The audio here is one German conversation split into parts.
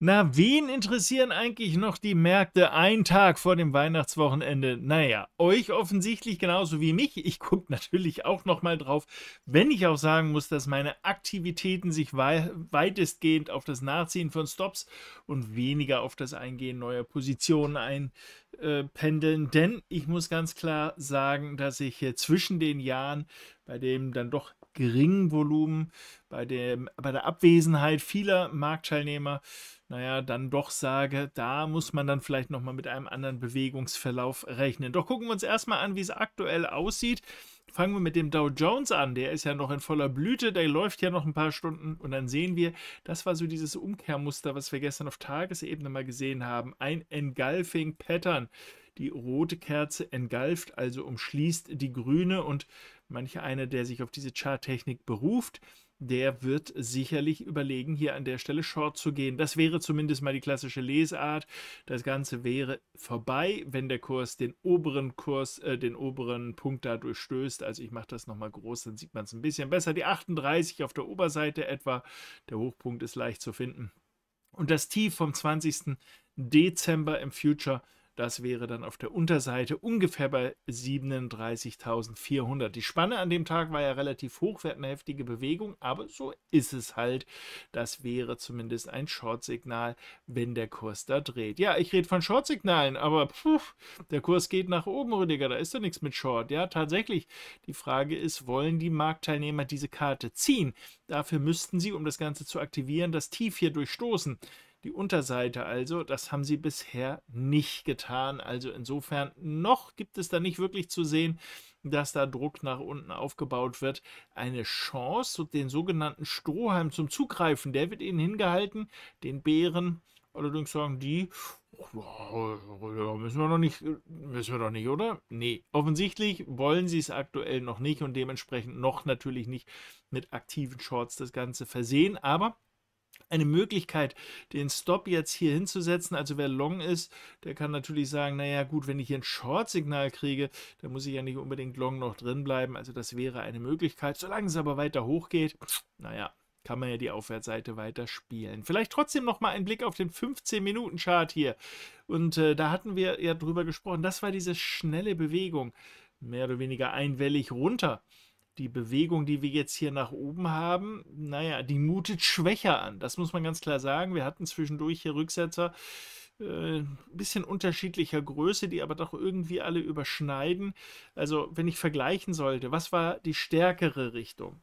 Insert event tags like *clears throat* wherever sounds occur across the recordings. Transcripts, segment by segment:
Na, wen interessieren eigentlich noch die Märkte einen Tag vor dem Weihnachtswochenende? Naja, euch offensichtlich genauso wie mich. Ich gucke natürlich auch nochmal drauf, wenn ich auch sagen muss, dass meine Aktivitäten sich weitestgehend auf das Nachziehen von Stops und weniger auf das Eingehen neuer Positionen einpendeln. Äh, denn ich muss ganz klar sagen, dass ich äh, zwischen den Jahren, bei dem dann doch geringen Volumen, bei, dem, bei der Abwesenheit vieler Marktteilnehmer, naja, dann doch sage, da muss man dann vielleicht nochmal mit einem anderen Bewegungsverlauf rechnen. Doch gucken wir uns erstmal an, wie es aktuell aussieht. Fangen wir mit dem Dow Jones an. Der ist ja noch in voller Blüte, der läuft ja noch ein paar Stunden und dann sehen wir, das war so dieses Umkehrmuster, was wir gestern auf Tagesebene mal gesehen haben. Ein Engulfing Pattern. Die rote Kerze entgalft, also umschließt die grüne und manch einer, der sich auf diese Charttechnik beruft, der wird sicherlich überlegen, hier an der Stelle Short zu gehen. Das wäre zumindest mal die klassische Lesart. Das Ganze wäre vorbei, wenn der Kurs den oberen Kurs, äh, den oberen Punkt dadurch stößt. Also ich mache das nochmal groß, dann sieht man es ein bisschen besser. Die 38 auf der Oberseite etwa. Der Hochpunkt ist leicht zu finden. Und das Tief vom 20. Dezember im Future das wäre dann auf der Unterseite ungefähr bei 37.400. Die Spanne an dem Tag war ja relativ hoch, wir hatten eine heftige Bewegung, aber so ist es halt. Das wäre zumindest ein Shortsignal, wenn der Kurs da dreht. Ja, ich rede von Shortsignalen, aber puh, der Kurs geht nach oben, Rüdiger, da ist doch nichts mit Short. Ja, tatsächlich. Die Frage ist, wollen die Marktteilnehmer diese Karte ziehen? Dafür müssten sie, um das Ganze zu aktivieren, das Tief hier durchstoßen die Unterseite also. Das haben sie bisher nicht getan. Also insofern noch gibt es da nicht wirklich zu sehen, dass da Druck nach unten aufgebaut wird. Eine Chance, den sogenannten Strohhalm zum Zugreifen, der wird ihnen hingehalten, den Bären. Allerdings sagen die, müssen wir noch nicht, müssen wir doch nicht, oder? Nee, offensichtlich wollen sie es aktuell noch nicht und dementsprechend noch natürlich nicht mit aktiven Shorts das Ganze versehen, aber eine Möglichkeit, den Stop jetzt hier hinzusetzen. Also wer long ist, der kann natürlich sagen, naja gut, wenn ich hier ein Short-Signal kriege, dann muss ich ja nicht unbedingt long noch drin bleiben. Also das wäre eine Möglichkeit. Solange es aber weiter hochgeht, naja, kann man ja die Aufwärtsseite weiter spielen. Vielleicht trotzdem nochmal mal ein Blick auf den 15-Minuten-Chart hier. Und äh, da hatten wir ja drüber gesprochen. Das war diese schnelle Bewegung, mehr oder weniger einwellig runter die Bewegung, die wir jetzt hier nach oben haben, naja, die mutet schwächer an. Das muss man ganz klar sagen. Wir hatten zwischendurch hier Rücksetzer äh, bisschen unterschiedlicher Größe, die aber doch irgendwie alle überschneiden. Also wenn ich vergleichen sollte, was war die stärkere Richtung?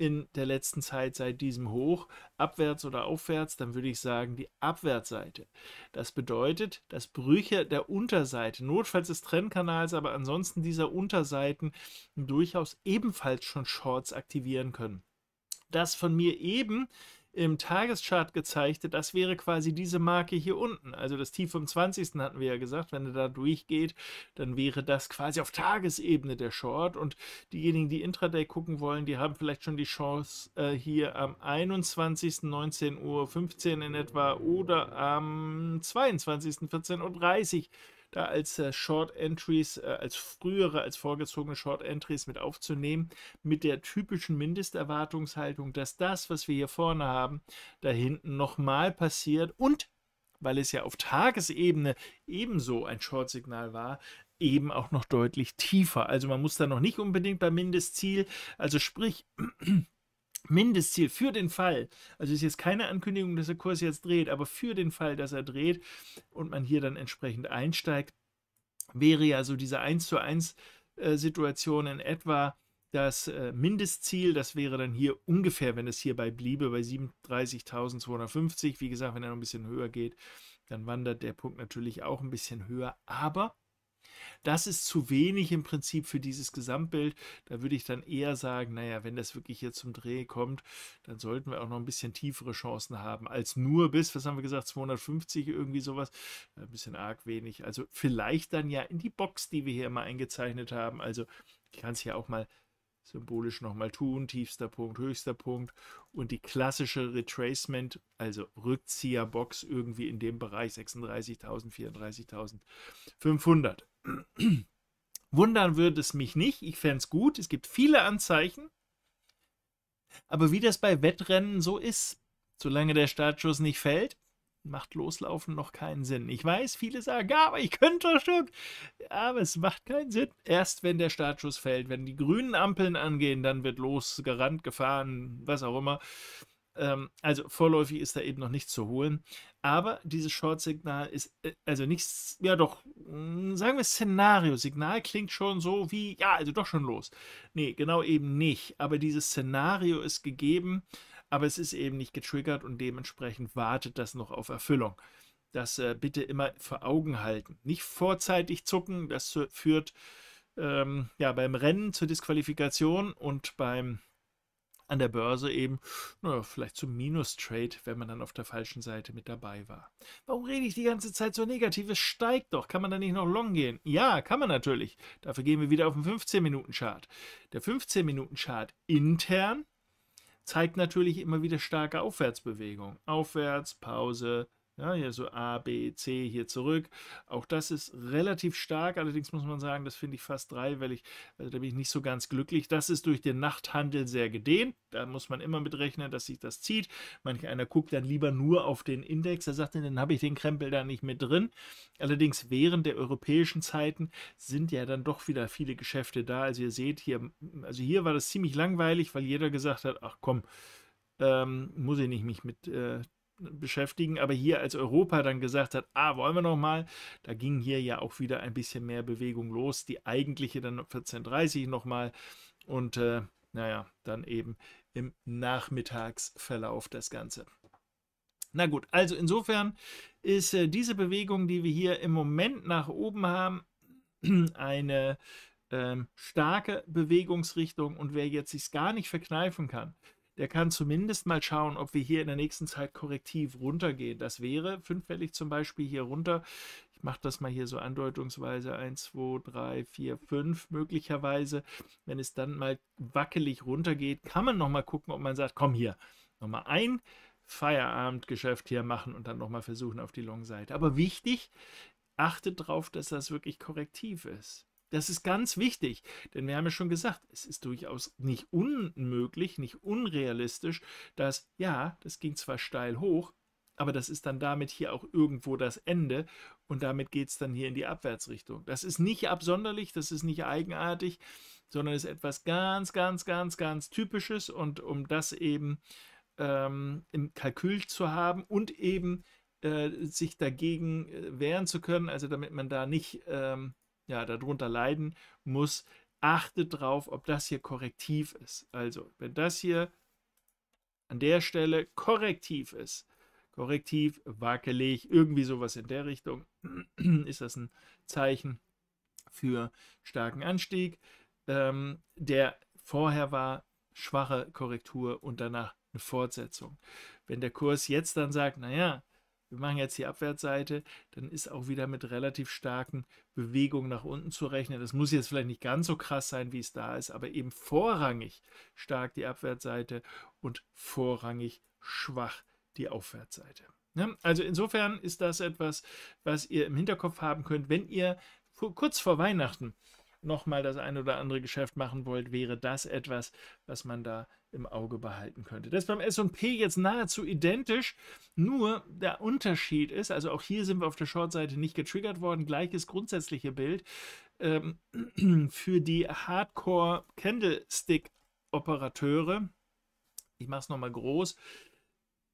in der letzten Zeit seit diesem Hoch, abwärts oder aufwärts, dann würde ich sagen die Abwärtsseite. Das bedeutet, dass Brüche der Unterseite, notfalls des Trennkanals, aber ansonsten dieser Unterseiten durchaus ebenfalls schon Shorts aktivieren können. Das von mir eben im Tageschart gezeichnet. Das wäre quasi diese Marke hier unten. Also das Tief vom 20. hatten wir ja gesagt. Wenn er da durchgeht, dann wäre das quasi auf Tagesebene der Short. Und diejenigen, die Intraday gucken wollen, die haben vielleicht schon die Chance äh, hier am 21. 19.15 Uhr in etwa oder am 22. 14.30 Uhr da als äh, Short Entries, äh, als frühere, als vorgezogene Short Entries mit aufzunehmen, mit der typischen Mindesterwartungshaltung, dass das, was wir hier vorne haben, da hinten nochmal passiert und weil es ja auf Tagesebene ebenso ein Short-Signal war, eben auch noch deutlich tiefer. Also man muss da noch nicht unbedingt beim Mindestziel, also sprich, Mindestziel für den Fall, also ist jetzt keine Ankündigung, dass der Kurs jetzt dreht, aber für den Fall, dass er dreht und man hier dann entsprechend einsteigt, wäre ja so diese 1 zu 1 äh, Situation in etwa das äh, Mindestziel, das wäre dann hier ungefähr, wenn es hierbei bliebe, bei 37.250. Wie gesagt, wenn er noch ein bisschen höher geht, dann wandert der Punkt natürlich auch ein bisschen höher. Aber das ist zu wenig im Prinzip für dieses Gesamtbild. Da würde ich dann eher sagen, naja, wenn das wirklich hier zum Dreh kommt, dann sollten wir auch noch ein bisschen tiefere Chancen haben als nur bis, was haben wir gesagt, 250 irgendwie sowas. Ein bisschen arg wenig. Also vielleicht dann ja in die Box, die wir hier immer eingezeichnet haben. Also ich kann es hier auch mal symbolisch nochmal tun, tiefster Punkt, höchster Punkt und die klassische Retracement, also Rückzieherbox irgendwie in dem Bereich 36.000, 34.500. *clears throat* Wundern würde es mich nicht, ich fände es gut, es gibt viele Anzeichen, aber wie das bei Wettrennen so ist, solange der Startschuss nicht fällt, macht Loslaufen noch keinen Sinn. Ich weiß, viele sagen, ja, aber ich könnte doch schon. Aber es macht keinen Sinn. Erst wenn der Startschuss fällt, wenn die grünen Ampeln angehen, dann wird losgerannt, gefahren, was auch immer. Ähm, also vorläufig ist da eben noch nichts zu holen. Aber dieses Short-Signal ist, äh, also nichts, ja doch, hm, sagen wir Szenario. Signal klingt schon so wie, ja, also doch schon los. Nee, genau eben nicht. Aber dieses Szenario ist gegeben aber es ist eben nicht getriggert und dementsprechend wartet das noch auf Erfüllung. Das äh, bitte immer vor Augen halten. Nicht vorzeitig zucken, das führt ähm, ja, beim Rennen zur Disqualifikation und beim an der Börse eben, naja, vielleicht zum Minus-Trade, wenn man dann auf der falschen Seite mit dabei war. Warum rede ich die ganze Zeit so negativ? Es steigt doch. Kann man da nicht noch long gehen? Ja, kann man natürlich. Dafür gehen wir wieder auf den 15-Minuten-Chart. Der 15-Minuten-Chart intern zeigt natürlich immer wieder starke Aufwärtsbewegung. Aufwärts, Pause, ja, hier so A, B, C hier zurück. Auch das ist relativ stark, allerdings muss man sagen, das finde ich fast dreiwellig. Also da bin ich nicht so ganz glücklich. Das ist durch den Nachthandel sehr gedehnt. Da muss man immer mit rechnen, dass sich das zieht. Manch einer guckt dann lieber nur auf den Index. Er sagt, dann habe ich den Krempel da nicht mit drin. Allerdings während der europäischen Zeiten sind ja dann doch wieder viele Geschäfte da. Also ihr seht hier, also hier war das ziemlich langweilig, weil jeder gesagt hat, ach komm, ähm, muss ich nicht mich mit äh, beschäftigen, aber hier als Europa dann gesagt hat, ah, wollen wir nochmal, da ging hier ja auch wieder ein bisschen mehr Bewegung los, die eigentliche dann 14.30 nochmal und äh, naja, dann eben im Nachmittagsverlauf das Ganze. Na gut, also insofern ist äh, diese Bewegung, die wir hier im Moment nach oben haben, *clears throat* eine ähm, starke Bewegungsrichtung und wer jetzt sich gar nicht verkneifen kann, der kann zumindest mal schauen, ob wir hier in der nächsten Zeit korrektiv runtergehen. Das wäre fünffällig zum Beispiel hier runter. Ich mache das mal hier so andeutungsweise 1, 2, 3, 4, 5 möglicherweise. Wenn es dann mal wackelig runtergeht, kann man nochmal gucken, ob man sagt, komm hier, nochmal ein Feierabendgeschäft hier machen und dann nochmal versuchen auf die Long-Seite. Aber wichtig, achtet darauf, dass das wirklich korrektiv ist. Das ist ganz wichtig, denn wir haben ja schon gesagt, es ist durchaus nicht unmöglich, nicht unrealistisch, dass, ja, das ging zwar steil hoch, aber das ist dann damit hier auch irgendwo das Ende und damit geht es dann hier in die Abwärtsrichtung. Das ist nicht absonderlich, das ist nicht eigenartig, sondern ist etwas ganz, ganz, ganz, ganz Typisches und um das eben ähm, im Kalkül zu haben und eben äh, sich dagegen äh, wehren zu können, also damit man da nicht... Ähm, ja, darunter leiden muss, achtet drauf, ob das hier korrektiv ist. Also, wenn das hier an der Stelle korrektiv ist, korrektiv, wackelig, irgendwie sowas in der Richtung, *clears throat* ist das ein Zeichen für starken Anstieg, ähm, der vorher war, schwache Korrektur und danach eine Fortsetzung. Wenn der Kurs jetzt dann sagt, naja, wir machen jetzt die Abwärtsseite, dann ist auch wieder mit relativ starken Bewegungen nach unten zu rechnen. Das muss jetzt vielleicht nicht ganz so krass sein, wie es da ist, aber eben vorrangig stark die Abwärtsseite und vorrangig schwach die Aufwärtsseite. Ja, also insofern ist das etwas, was ihr im Hinterkopf haben könnt, wenn ihr kurz vor Weihnachten nochmal das ein oder andere Geschäft machen wollt, wäre das etwas, was man da im Auge behalten könnte. Das ist beim S&P jetzt nahezu identisch, nur der Unterschied ist, also auch hier sind wir auf der Short-Seite nicht getriggert worden, gleiches grundsätzliche Bild. Ähm, *clears throat* für die Hardcore-Candlestick-Operateure, ich mache es nochmal groß,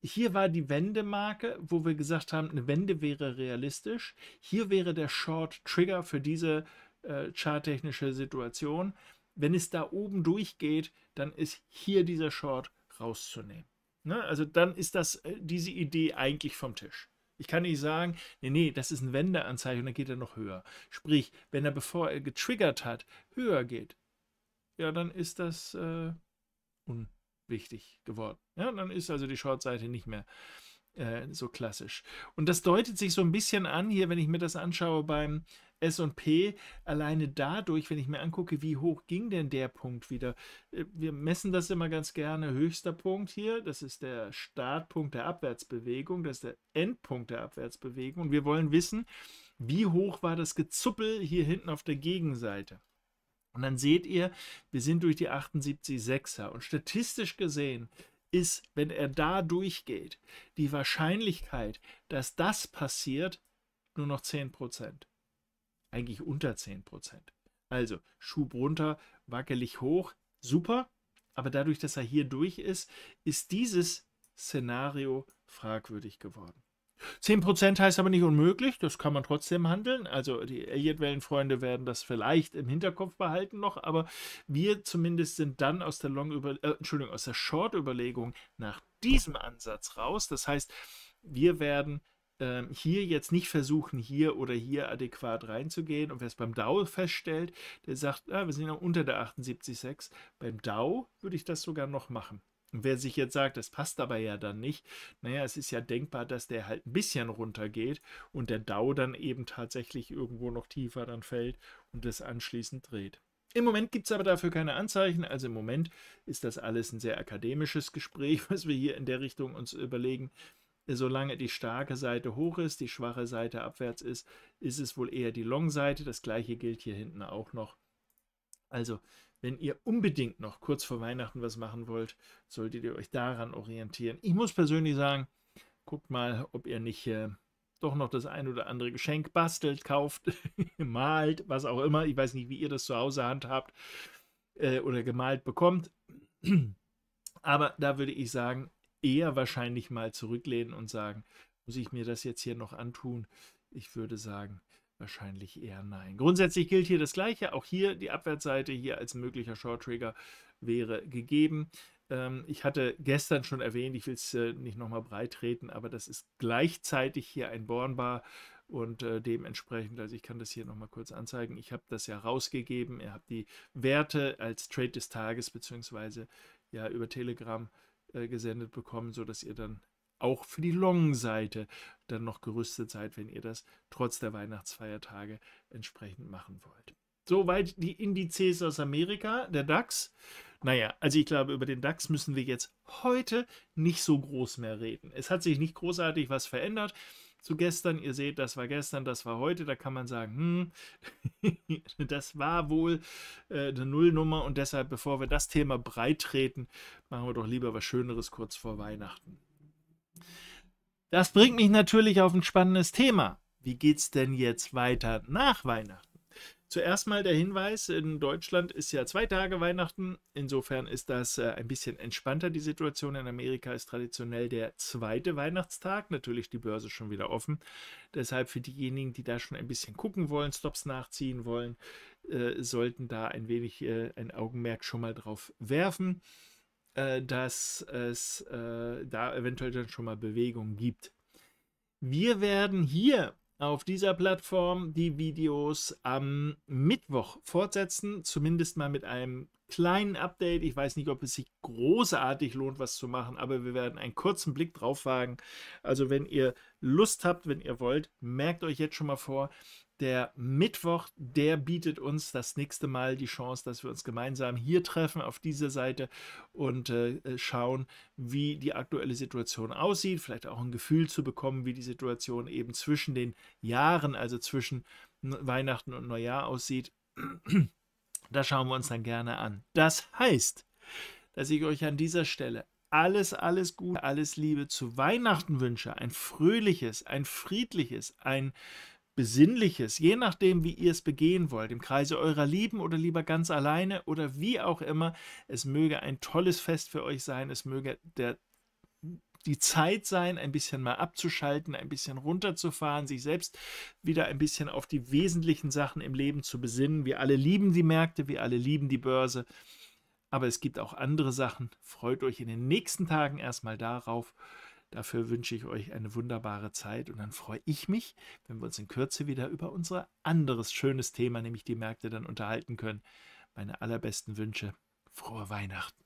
hier war die Wendemarke, wo wir gesagt haben, eine Wende wäre realistisch. Hier wäre der Short-Trigger für diese äh, charttechnische Situation wenn es da oben durchgeht, dann ist hier dieser Short rauszunehmen. Ne? Also dann ist das äh, diese Idee eigentlich vom Tisch. Ich kann nicht sagen, nee, nee, das ist ein Wendeanzeichen und dann geht er noch höher. Sprich, wenn er, bevor er getriggert hat, höher geht, ja, dann ist das äh, unwichtig geworden. Ja, dann ist also die Shortseite nicht mehr äh, so klassisch. Und das deutet sich so ein bisschen an hier, wenn ich mir das anschaue beim SP alleine dadurch, wenn ich mir angucke, wie hoch ging denn der Punkt wieder. Äh, wir messen das immer ganz gerne. Höchster Punkt hier, das ist der Startpunkt der Abwärtsbewegung, das ist der Endpunkt der Abwärtsbewegung. Und wir wollen wissen, wie hoch war das Gezuppel hier hinten auf der Gegenseite. Und dann seht ihr, wir sind durch die 78,6er. Und statistisch gesehen ist, wenn er da durchgeht, die Wahrscheinlichkeit, dass das passiert, nur noch 10 Prozent eigentlich unter 10%. Also Schub runter, wackelig hoch, super. Aber dadurch, dass er hier durch ist, ist dieses Szenario fragwürdig geworden. 10% heißt aber nicht unmöglich, das kann man trotzdem handeln. Also die Elliott-Wellenfreunde werden das vielleicht im Hinterkopf behalten noch, aber wir zumindest sind dann aus der äh, aus der Short-Überlegung nach diesem Ansatz raus. Das heißt, wir werden ähm, hier jetzt nicht versuchen, hier oder hier adäquat reinzugehen. Und wer es beim DAO feststellt, der sagt, ah, wir sind noch unter der 78,6. Beim DAO würde ich das sogar noch machen. Und wer sich jetzt sagt, das passt aber ja dann nicht, naja, es ist ja denkbar, dass der halt ein bisschen runtergeht und der DAO dann eben tatsächlich irgendwo noch tiefer dann fällt und das anschließend dreht. Im Moment gibt es aber dafür keine Anzeichen, also im Moment ist das alles ein sehr akademisches Gespräch, *laughs* was wir hier in der Richtung uns überlegen solange die starke Seite hoch ist, die schwache Seite abwärts ist, ist es wohl eher die Long-Seite. Das gleiche gilt hier hinten auch noch. Also, wenn ihr unbedingt noch kurz vor Weihnachten was machen wollt, solltet ihr euch daran orientieren. Ich muss persönlich sagen, guckt mal, ob ihr nicht äh, doch noch das ein oder andere Geschenk bastelt, kauft, *laughs* malt, was auch immer. Ich weiß nicht, wie ihr das zu Hause handhabt äh, oder gemalt bekommt. *clears throat* Aber da würde ich sagen, eher wahrscheinlich mal zurücklehnen und sagen, muss ich mir das jetzt hier noch antun? Ich würde sagen, wahrscheinlich eher nein. Grundsätzlich gilt hier das Gleiche. Auch hier die Abwärtsseite hier als möglicher Short Trigger wäre gegeben. Ähm, ich hatte gestern schon erwähnt, ich will es äh, nicht nochmal breit treten, aber das ist gleichzeitig hier ein Bornbar und äh, dementsprechend, also ich kann das hier nochmal kurz anzeigen. Ich habe das ja rausgegeben. Ihr habt die Werte als Trade des Tages beziehungsweise ja über Telegram äh, äh, gesendet bekommen, sodass ihr dann auch für die Long-Seite dann noch gerüstet seid, wenn ihr das trotz der Weihnachtsfeiertage entsprechend machen wollt. Soweit die Indizes aus Amerika, der DAX. Naja, also ich glaube, über den DAX müssen wir jetzt heute nicht so groß mehr reden. Es hat sich nicht großartig was verändert zu gestern. Ihr seht, das war gestern, das war heute. Da kann man sagen, hm, *laughs* das war wohl äh, eine Nullnummer. Und deshalb, bevor wir das Thema breit treten, machen wir doch lieber was Schöneres kurz vor Weihnachten. Das bringt mich natürlich auf ein spannendes Thema. Wie geht es denn jetzt weiter nach Weihnachten? Zuerst mal der Hinweis, in Deutschland ist ja zwei Tage Weihnachten, insofern ist das äh, ein bisschen entspannter. Die Situation in Amerika ist traditionell der zweite Weihnachtstag, natürlich die Börse schon wieder offen. Deshalb für diejenigen, die da schon ein bisschen gucken wollen, Stops nachziehen wollen, äh, sollten da ein wenig äh, ein Augenmerk schon mal drauf werfen, äh, dass es äh, da eventuell dann schon mal Bewegung gibt. Wir werden hier auf dieser Plattform die Videos am Mittwoch fortsetzen, zumindest mal mit einem kleinen Update. Ich weiß nicht, ob es sich großartig lohnt, was zu machen, aber wir werden einen kurzen Blick drauf wagen. Also wenn ihr Lust habt, wenn ihr wollt, merkt euch jetzt schon mal vor, der Mittwoch, der bietet uns das nächste Mal die Chance, dass wir uns gemeinsam hier treffen auf dieser Seite und äh, äh, schauen, wie die aktuelle Situation aussieht, vielleicht auch ein Gefühl zu bekommen, wie die Situation eben zwischen den Jahren, also zwischen Weihnachten und Neujahr aussieht. *clears throat* Das schauen wir uns dann gerne an. Das heißt, dass ich euch an dieser Stelle alles, alles Gute, alles Liebe zu Weihnachten wünsche. Ein fröhliches, ein friedliches, ein Besinnliches, je nachdem, wie ihr es begehen wollt, im Kreise eurer Lieben oder lieber ganz alleine oder wie auch immer. Es möge ein tolles Fest für euch sein, es möge der, die Zeit sein, ein bisschen mal abzuschalten, ein bisschen runterzufahren, sich selbst wieder ein bisschen auf die wesentlichen Sachen im Leben zu besinnen. Wir alle lieben die Märkte, wir alle lieben die Börse, aber es gibt auch andere Sachen. Freut euch in den nächsten Tagen erstmal darauf. Dafür wünsche ich euch eine wunderbare Zeit und dann freue ich mich, wenn wir uns in Kürze wieder über unser anderes schönes Thema, nämlich die Märkte, dann unterhalten können. Meine allerbesten Wünsche. Frohe Weihnachten.